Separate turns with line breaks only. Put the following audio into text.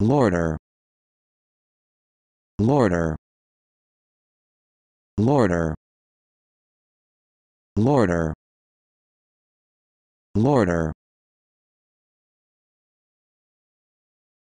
Lorder Lorder Lorder Lorder Lorder